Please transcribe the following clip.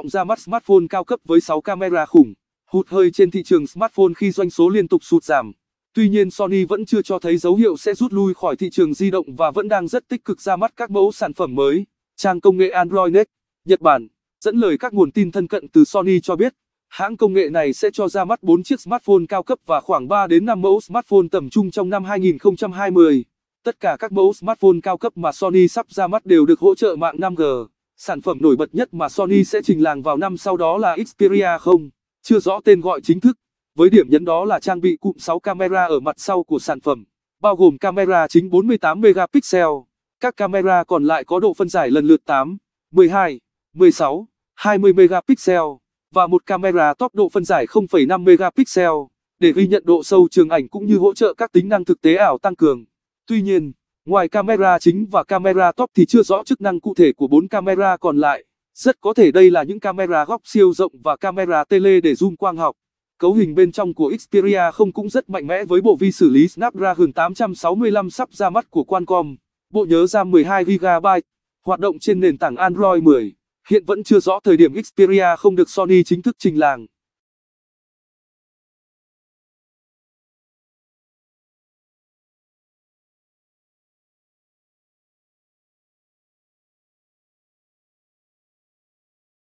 vọng ra mắt smartphone cao cấp với 6 camera khủng, hụt hơi trên thị trường smartphone khi doanh số liên tục sụt giảm. Tuy nhiên Sony vẫn chưa cho thấy dấu hiệu sẽ rút lui khỏi thị trường di động và vẫn đang rất tích cực ra mắt các mẫu sản phẩm mới. Trang công nghệ Android Net, Nhật Bản, dẫn lời các nguồn tin thân cận từ Sony cho biết, hãng công nghệ này sẽ cho ra mắt 4 chiếc smartphone cao cấp và khoảng 3 đến 5 mẫu smartphone tầm trung trong năm 2020. Tất cả các mẫu smartphone cao cấp mà Sony sắp ra mắt đều được hỗ trợ mạng 5G. Sản phẩm nổi bật nhất mà Sony sẽ trình làng vào năm sau đó là Xperia 0, chưa rõ tên gọi chính thức. Với điểm nhấn đó là trang bị cụm 6 camera ở mặt sau của sản phẩm, bao gồm camera chính 48 megapixel. Các camera còn lại có độ phân giải lần lượt 8, 12, 16, 20 megapixel và một camera tốc độ phân giải 0,5 megapixel để ghi nhận độ sâu trường ảnh cũng như hỗ trợ các tính năng thực tế ảo tăng cường. Tuy nhiên, Ngoài camera chính và camera top thì chưa rõ chức năng cụ thể của bốn camera còn lại. Rất có thể đây là những camera góc siêu rộng và camera tele để zoom quang học. Cấu hình bên trong của Xperia không cũng rất mạnh mẽ với bộ vi xử lý Snapdragon 865 sắp ra mắt của Qualcomm, bộ nhớ RAM 12GB, hoạt động trên nền tảng Android 10. Hiện vẫn chưa rõ thời điểm Xperia không được Sony chính thức trình làng.